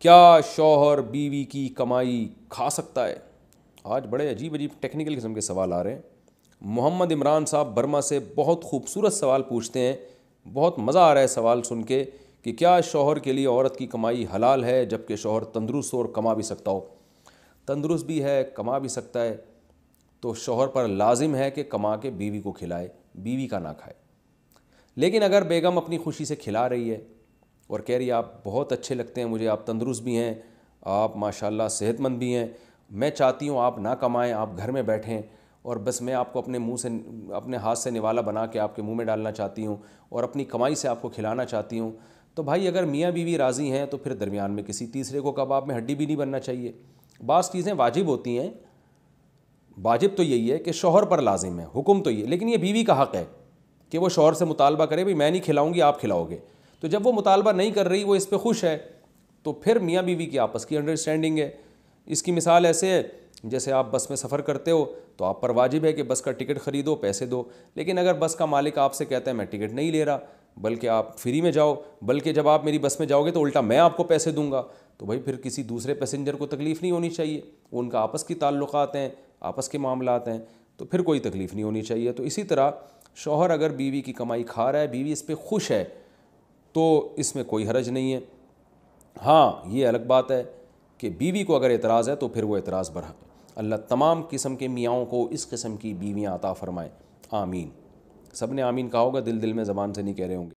क्या शौहर बीवी की कमाई खा सकता है आज बड़े अजीब अजीब टेक्निकल किस्म के सवाल आ रहे हैं मोहम्मद इमरान साहब बर्मा से बहुत खूबसूरत सवाल पूछते हैं बहुत मज़ा आ रहा है सवाल सुन के कि क्या शौहर के लिए औरत की कमाई हलाल है जबकि शौहर तंदरुस्त और कमा भी सकता हो तंदुरुस्त भी है कमा भी सकता है तो शौहर पर लाजिम है कि कमा के बीवी को खिलाए बीवी का ना खाए लेकिन अगर बेगम अपनी खुशी से खिला रही है और कह रही आप बहुत अच्छे लगते हैं मुझे आप तंदुरुस्त भी हैं आप माशाल्लाह सेहतमंद भी हैं मैं चाहती हूँ आप ना कमाएं आप घर में बैठें और बस मैं आपको अपने मुंह से अपने हाथ से निवाला बना के आपके मुंह में डालना चाहती हूँ और अपनी कमाई से आपको खिलाना चाहती हूँ तो भाई अगर मियाँ बीवी राज़ी हैं तो फिर दरमियान में किसी तीसरे को कबाब में हड्डी भी नहीं बनना चाहिए बास चीज़ें वाजिब होती हैं वाजिब तो यही है कि शोहर पर लाजिम है हुक्म तो ये लेकिन ये बीवी का हक़ है कि वो शोहर से मुतालबा करे भाई मैं नहीं खिलाऊँगी आप खिलाओगे तो जब वो मुतालबा नहीं कर रही वो इस पर खुश है तो फिर मियाँ बीवी की आपस की अंडरस्टैंडिंग है इसकी मिसाल ऐसे है जैसे आप बस में सफ़र करते हो तो आप पर वाजिब है कि बस का टिकट ख़रीदो पैसे दो लेकिन अगर बस का मालिक आपसे कहता है मैं टिकट नहीं ले रहा बल्कि आप फ्री में जाओ बल्कि जब आप मेरी बस में जाओगे तो उल्टा मैं आपको पैसे दूंगा तो भाई फिर किसी दूसरे पैसेंजर को तकलीफ़ नहीं होनी चाहिए उनका आपस की ताल्लुक़ हैं आपस के मामला हैं तो फिर कोई तकलीफ़ नहीं होनी चाहिए तो इसी तरह शोहर अगर बीवी की कमाई खा रहा है बीवी इस पर खुश है तो इसमें कोई हरज नहीं है हाँ ये अलग बात है कि बीवी को अगर एतराज़ है तो फिर वो एतराज़ बढ़ा अल्लाह तमाम किस्म के मियाओं को इस किस्म की बीवियाँ अता फ़रमाएँ आमीन सब ने आमीन कहा होगा दिल दिल में ज़बान से नहीं कह रहे होंगे